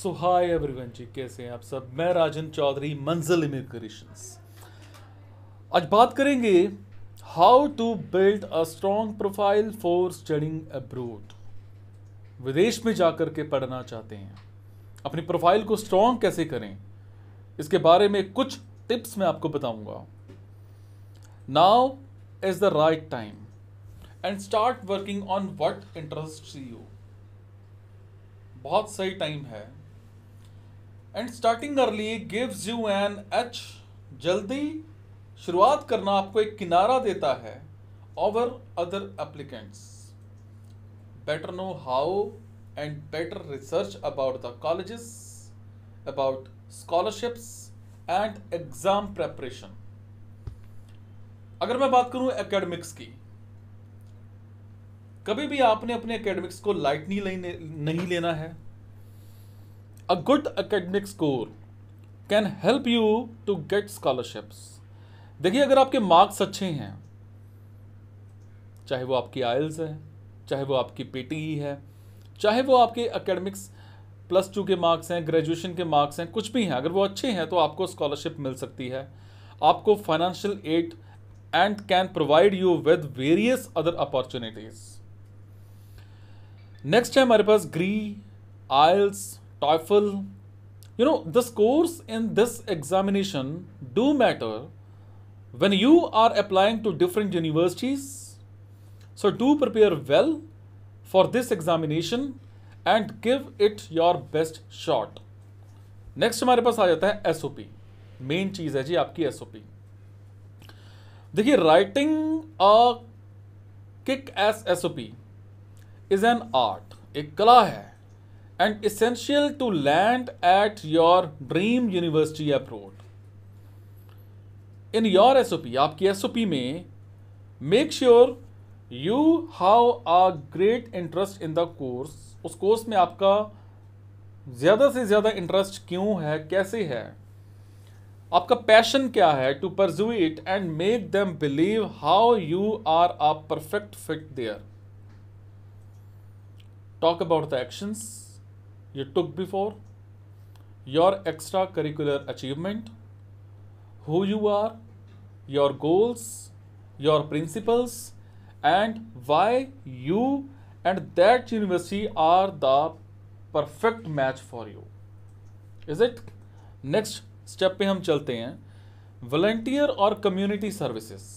सो hi everyone जी कैसे हैं आप सब मैं राजन चौधरी मंजिल इमिग्रेशंस आज बात करेंगे how to build a strong profile for studying abroad विदेश में जाकर के पढ़ना चाहते हैं अपनी प्रोफाइल को स्ट्रॉन्ग कैसे करें इसके बारे में कुछ टिप्स मैं आपको बताऊंगा now is the right time and start working on what interest you बहुत सही टाइम है and starting early gives you an edge जल्दी शुरुआत करना आपको एक किनारा देता है over other applicants better know how and better research about the colleges about scholarships and exam preparation अगर मैं बात करूं एकेडमिक्स की कभी भी आपने अपने एकेडमिक्स को लाइट नहीं लेने नहीं लेना है A good academic score can help you to get scholarships. देखिए अगर आपके मार्क्स अच्छे हैं चाहे वो आपकी आयल्स है चाहे वो आपकी पीटीई e है चाहे वो आपके एकेडमिक्स प्लस टू के मार्क्स हैं ग्रेजुएशन के मार्क्स हैं कुछ भी हैं अगर वो अच्छे हैं तो आपको स्कॉलरशिप मिल सकती है आपको financial aid and can provide you with various other opportunities next है हमारे पास GRE IELTS TOEFL. You know, the scores in this examination do matter when you are applying to different universities. So, do prepare well for this examination and give it your best shot. Next हमारे पास आ जाता है S main चीज़ है जी आपकी एस देखिए writing a किक एस एस इज एन आर्ट एक कला है and essential to land at your dream university abroad in your SOP आपकी एसओपी में make sure you have a great interest in the course उस कोर्स में आपका ज्यादा से ज्यादा इंटरेस्ट क्यों है कैसे है आपका पैशन क्या है to pursue it and make them believe how you are a perfect fit there talk about the actions ये took before your extra curricular achievement who you are your goals your principles and why you and that university are the perfect match for you is it next step पे हम चलते हैं volunteer और community services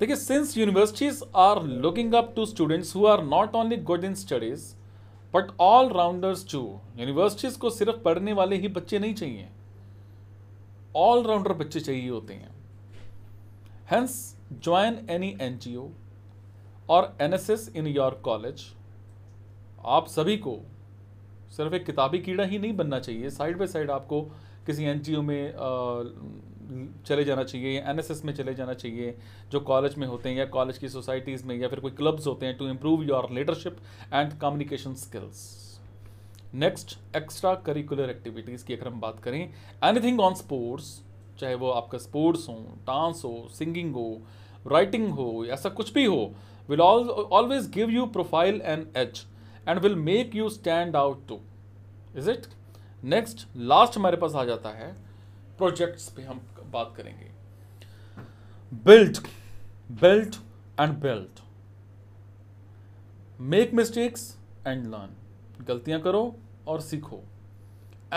देखिए since universities are looking up to students who are not only good in studies but all rounders to universities को सिर्फ पढ़ने वाले ही बच्चे नहीं चाहिए ऑल राउंडर बच्चे चाहिए होते हैं hence join any N G O और N S S in your college आप सभी को सिर्फ एक किताबी कीड़ा ही नहीं बनना चाहिए साइड बाई साइड आपको किसी एन जी ओ में आ, चले जाना चाहिए या एन में चले जाना चाहिए जो कॉलेज में होते हैं या कॉलेज की सोसाइटीज़ में या फिर कोई क्लब्स होते हैं to improve your leadership and communication skills next extra curricular activities की अगर हम बात करें एनीथिंग ऑन स्पोर्ट्स चाहे वो आपका स्पोर्ट्स हो डांस हो सिंगिंग हो राइटिंग हो ऐसा कुछ भी हो will always give you profile and edge and will make you stand out too is it next last हमारे पास आ जाता है प्रोजेक्ट्स पे हम बात करेंगे built built and built make mistakes and learn गलतियां करो और सीखो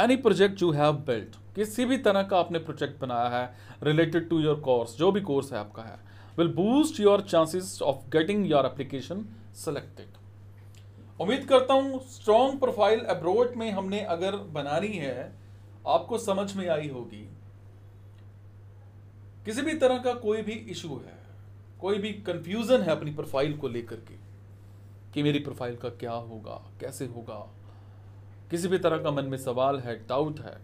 any project you have built किसी भी तरह का आपने प्रोजेक्ट बनाया है रिलेटेड टू योर कोर्स जो भी कोर्स है आपका है will boost your chances of getting your application selected उम्मीद करता हूं स्ट्रॉन्ग प्रोफाइल अप्रोच में हमने अगर बनानी है आपको समझ में आई होगी किसी भी तरह का कोई भी इशू है कोई भी कंफ्यूजन है अपनी प्रोफाइल को लेकर के कि मेरी प्रोफाइल का क्या होगा कैसे होगा किसी भी तरह का मन में सवाल है डाउट है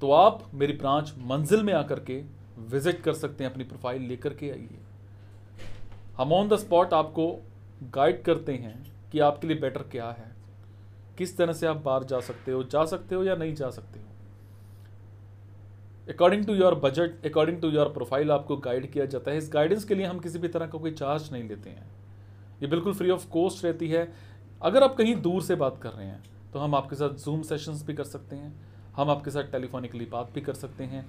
तो आप मेरी ब्रांच मंजिल में आकर के विजिट कर सकते हैं अपनी प्रोफाइल लेकर के आइए हम ऑन द स्पॉट आपको गाइड करते हैं कि आपके लिए बेटर क्या है किस तरह से आप बाहर जा सकते हो जा सकते हो या नहीं जा सकते हो according to your budget according to your profile आपको गाइड किया जाता है इस गाइडेंस के लिए हम किसी भी तरह का कोई चार्ज नहीं लेते हैं ये बिल्कुल फ्री ऑफ कॉस्ट रहती है अगर आप कहीं दूर से बात कर रहे हैं तो हम आपके साथ जूम सेशंस भी कर सकते हैं हम आपके साथ टेलीफोनिकली बात भी कर सकते हैं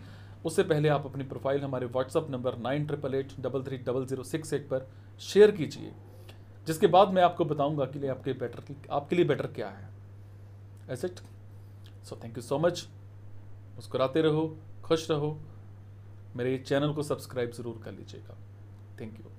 उससे पहले आप अपनी प्रोफाइल हमारे WhatsApp number nine triple eight double three double zero six eight पर शेयर कीजिए जिसके बाद मैं आपको बताऊंगा कि लिए आपके बेटर आपके लिए बेटर क्या है asset so thank you so much मुस्कुराते रहो खुश रहो मेरे चैनल को सब्सक्राइब ज़रूर कर लीजिएगा थैंक यू